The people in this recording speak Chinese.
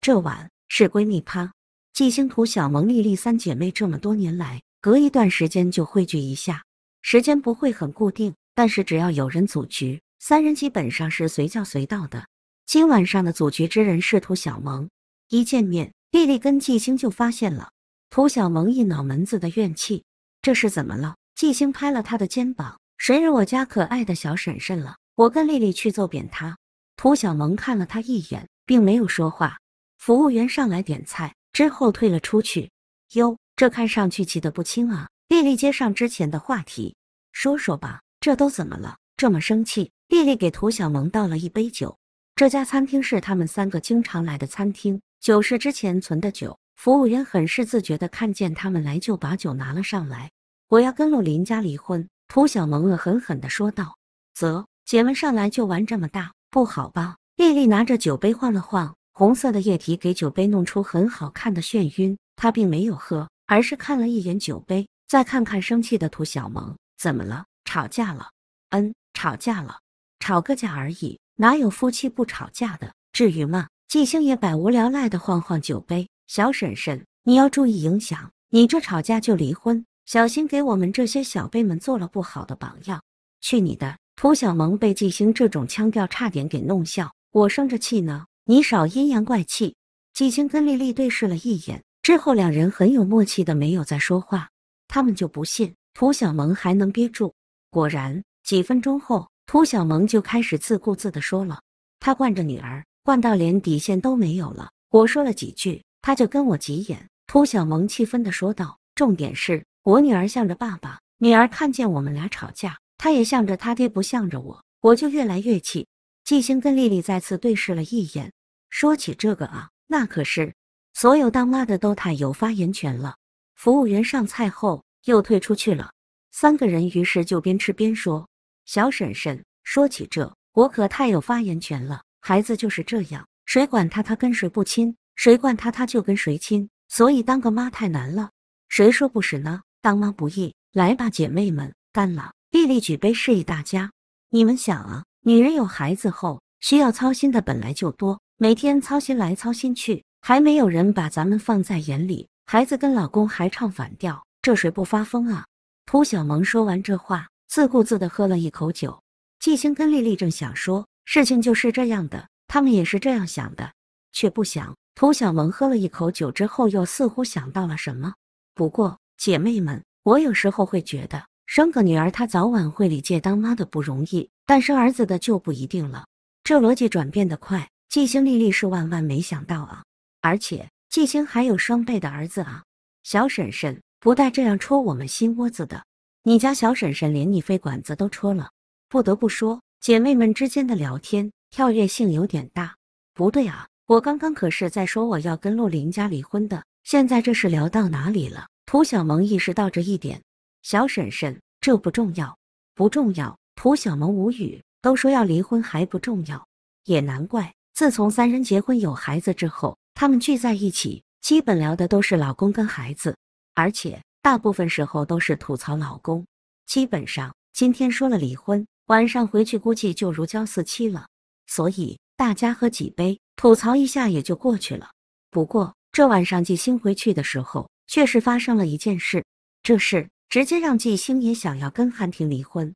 这晚是闺蜜趴，纪星、涂小萌、丽丽三姐妹这么多年来，隔一段时间就汇聚一下，时间不会很固定，但是只要有人组局，三人基本上是随叫随到的。今晚上的组局之人是涂小萌，一见面，丽丽跟纪星就发现了涂小萌一脑门子的怨气，这是怎么了？纪星拍了他的肩膀，谁惹我家可爱的小婶婶了？我跟丽丽去揍扁他。涂小萌看了他一眼，并没有说话。服务员上来点菜之后退了出去，哟，这看上去气得不轻啊！丽丽接上之前的话题，说说吧，这都怎么了，这么生气？丽丽给涂小萌倒了一杯酒，这家餐厅是他们三个经常来的餐厅，酒是之前存的酒。服务员很是自觉的看见他们来就把酒拿了上来。我要跟陆林家离婚，涂小萌恶狠狠的说道。啧，姐们上来就玩这么大，不好吧？丽丽拿着酒杯晃了晃。红色的液体给酒杯弄出很好看的眩晕，他并没有喝，而是看了一眼酒杯，再看看生气的涂小萌，怎么了？吵架了？嗯，吵架了，吵个架而已，哪有夫妻不吵架的？至于吗？纪星也百无聊赖的晃晃酒杯，小婶婶，你要注意影响，你这吵架就离婚，小心给我们这些小辈们做了不好的榜样。去你的！涂小萌被纪星这种腔调差点给弄笑，我生着气呢。你少阴阳怪气，纪星跟丽丽对视了一眼之后，两人很有默契的没有再说话。他们就不信涂小萌还能憋住。果然，几分钟后，涂小萌就开始自顾自的说了。他惯着女儿，惯到连底线都没有了。我说了几句，他就跟我急眼。涂小萌气愤的说道：“重点是我女儿向着爸爸，女儿看见我们俩吵架，她也向着她爹，不向着我，我就越来越气。”纪星跟丽丽再次对视了一眼。说起这个啊，那可是所有当妈的都太有发言权了。服务员上菜后又退出去了，三个人于是就边吃边说：“小婶婶，说起这我可太有发言权了。孩子就是这样，谁管他他跟谁不亲，谁惯他他就跟谁亲。所以当个妈太难了。谁说不是呢？当妈不易。来吧，姐妹们，干了！”丽丽举杯示意大家：“你们想啊，女人有孩子后需要操心的本来就多。”每天操心来操心去，还没有人把咱们放在眼里。孩子跟老公还唱反调，这谁不发疯啊？涂小萌说完这话，自顾自的喝了一口酒。季星跟丽丽正想说，事情就是这样的，他们也是这样想的，却不想涂小萌喝了一口酒之后，又似乎想到了什么。不过，姐妹们，我有时候会觉得，生个女儿，她早晚会理解当妈的不容易，但生儿子的就不一定了。这逻辑转变得快。纪星丽丽是万万没想到啊！而且纪星还有双倍的儿子啊！小婶婶不带这样戳我们心窝子的！你家小婶婶连你肺管子都戳了！不得不说，姐妹们之间的聊天跳跃性有点大。不对啊，我刚刚可是在说我要跟陆林家离婚的，现在这是聊到哪里了？涂小萌意识到这一点，小婶婶，这不重要，不重要。涂小萌无语，都说要离婚还不重要，也难怪。自从三人结婚有孩子之后，他们聚在一起，基本聊的都是老公跟孩子，而且大部分时候都是吐槽老公。基本上今天说了离婚，晚上回去估计就如胶似漆了。所以大家喝几杯，吐槽一下也就过去了。不过这晚上纪星回去的时候，却是发生了一件事，这事直接让纪星也想要跟韩婷离婚。